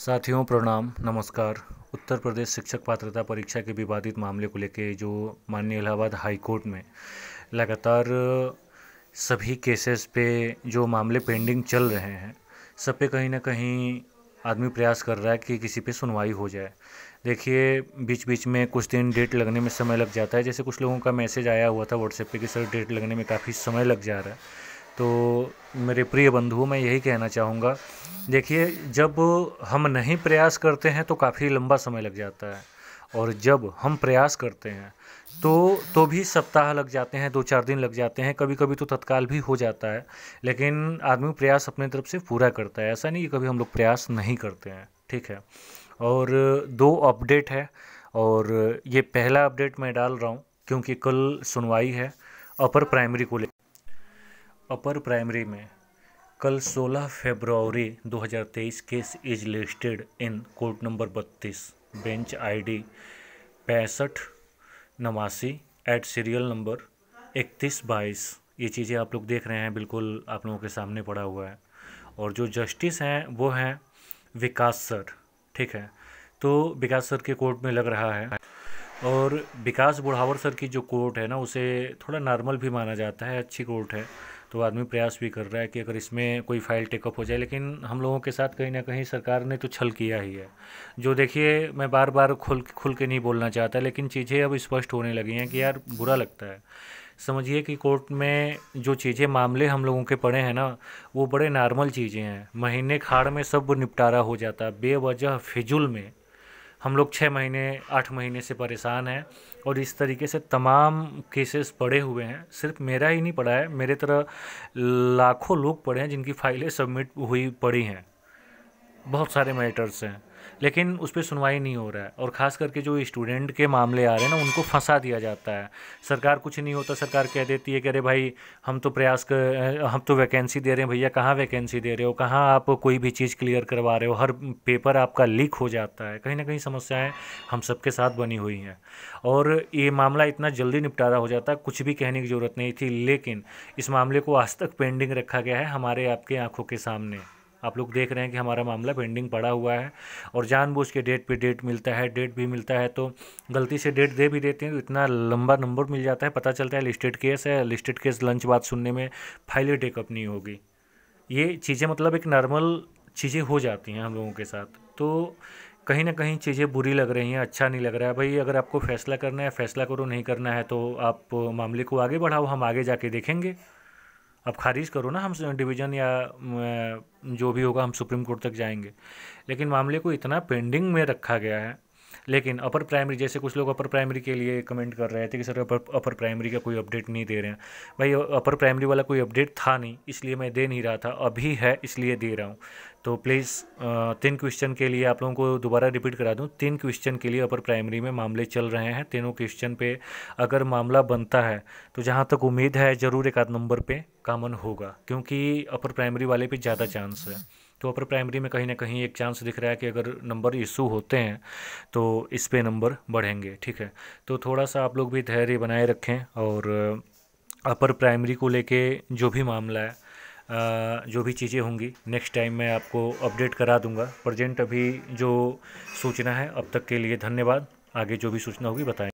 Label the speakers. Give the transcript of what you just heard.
Speaker 1: साथियों प्रणाम नमस्कार उत्तर प्रदेश शिक्षक पात्रता परीक्षा के विवादित मामले को लेकर जो माननीय इलाहाबाद हाई कोर्ट में लगातार सभी केसेस पे जो मामले पेंडिंग चल रहे हैं सब पे कहीं ना कहीं आदमी प्रयास कर रहा है कि किसी पे सुनवाई हो जाए देखिए बीच बीच में कुछ दिन डेट लगने में समय लग जाता है जैसे कुछ लोगों का मैसेज आया हुआ था व्हाट्सएप पे कि सर डेट लगने में काफ़ी समय लग जा रहा है तो मेरे प्रिय बंधुओं मैं यही कहना चाहूँगा देखिए जब हम नहीं प्रयास करते हैं तो काफ़ी लंबा समय लग जाता है और जब हम प्रयास करते हैं तो तो भी सप्ताह लग जाते हैं दो चार दिन लग जाते हैं कभी कभी तो तत्काल भी हो जाता है लेकिन आदमी प्रयास अपने तरफ से पूरा करता है ऐसा नहीं कि कभी हम लोग प्रयास नहीं करते हैं ठीक है और दो अपडेट है और ये पहला अपडेट मैं डाल रहा हूँ क्योंकि कल सुनवाई है अपर प्राइमरी को लेकर अपर प्राइमरी में कल 16 फरवरी 2023 case is listed in court number 32 bench ID पैंसठ नवासी एट सीरियल नंबर इकतीस बाईस ये चीज़ें आप लोग देख रहे हैं बिल्कुल आप लोगों के सामने पड़ा हुआ है और जो जस्टिस हैं वो हैं विकास सर ठीक है तो विकास सर के कोर्ट में लग रहा है और विकास बुढ़ावर सर की जो कोर्ट है ना उसे थोड़ा नॉर्मल भी माना जाता है अच्छी कोर्ट है तो आदमी प्रयास भी कर रहा है कि अगर इसमें कोई फाइल टेकअप हो जाए लेकिन हम लोगों के साथ कहीं ना कहीं सरकार ने तो छल किया ही है जो देखिए मैं बार बार खुल खुल के नहीं बोलना चाहता लेकिन चीज़ें अब स्पष्ट होने लगी हैं कि यार बुरा लगता है समझिए कि कोर्ट में जो चीज़ें मामले हम लोगों के पड़े हैं ना वो बड़े नॉर्मल चीज़ें हैं महीने खाड़ में सब निपटारा हो जाता बेवजह फिजुल में हम लोग छः महीने आठ महीने से परेशान हैं और इस तरीके से तमाम केसेस पड़े हुए हैं सिर्फ मेरा ही नहीं पड़ा है मेरे तरह लाखों लोग पड़े हैं जिनकी फाइलें सबमिट हुई पड़ी हैं बहुत सारे मैटर्स हैं लेकिन उस पर सुनवाई नहीं हो रहा है और ख़ास करके जो स्टूडेंट के मामले आ रहे हैं ना उनको फंसा दिया जाता है सरकार कुछ नहीं होता सरकार कह देती है कि अरे भाई हम तो प्रयास कर हम तो वैकेंसी दे रहे हैं भैया कहाँ वैकेंसी दे रहे हो कहाँ आप कोई भी चीज़ क्लियर करवा रहे हो हर पेपर आपका लीक हो जाता है कहीं ना कहीं समस्याएँ हम सबके साथ बनी हुई हैं और ये मामला इतना जल्दी निपटारा हो जाता है कुछ भी कहने की ज़रूरत नहीं थी लेकिन इस मामले को आज तक पेंडिंग रखा गया है हमारे आपके आँखों के सामने आप लोग देख रहे हैं कि हमारा मामला पेंडिंग पड़ा हुआ है और जानबूझ के डेट पे डेट मिलता है डेट भी मिलता है तो गलती से डेट दे भी देते हैं तो इतना लंबा नंबर मिल जाता है पता चलता है लिस्टेड केस है लिस्टेड केस लंच बात सुनने में फाइलें टेकअप नहीं होगी ये चीज़ें मतलब एक नॉर्मल चीज़ें हो जाती हैं हम लोगों के साथ तो कहीं ना कहीं चीज़ें बुरी लग रही हैं अच्छा नहीं लग रहा है भाई अगर आपको फैसला करना है फैसला करो नहीं करना है तो आप मामले को आगे बढ़ाओ हम आगे जाके देखेंगे अब खारिज करो ना हम डिवीज़न या जो भी होगा हम सुप्रीम कोर्ट तक जाएंगे लेकिन मामले को इतना पेंडिंग में रखा गया है लेकिन अपर प्राइमरी जैसे कुछ लोग अपर प्राइमरी के लिए कमेंट कर रहे थे कि सर अपर अपर प्राइमरी का कोई अपडेट नहीं दे रहे हैं भाई अपर प्राइमरी वाला कोई अपडेट था नहीं इसलिए मैं दे नहीं रहा था अभी है इसलिए दे रहा हूँ तो प्लीज़ तीन क्वेश्चन के लिए आप लोगों को दोबारा रिपीट करा दूँ तीन क्वेश्चन के लिए अपर प्राइमरी में मामले चल रहे हैं तीनों क्वेश्चन पे अगर मामला बनता है तो जहाँ तक उम्मीद है ज़रूर एक आध नंबर पे कामन होगा क्योंकि अपर प्राइमरी वाले पे ज़्यादा चांस है तो अपर प्राइमरी में कहीं ना कहीं एक चांस दिख रहा है कि अगर नंबर इशू होते हैं तो इस पर नंबर बढ़ेंगे ठीक है तो थोड़ा सा आप लोग भी धैर्य बनाए रखें और अपर प्राइमरी को लेके जो भी मामला है जो भी चीज़ें होंगी नेक्स्ट टाइम मैं आपको अपडेट करा दूंगा प्रजेंट अभी जो सूचना है अब तक के लिए धन्यवाद आगे जो भी सूचना होगी बताएँ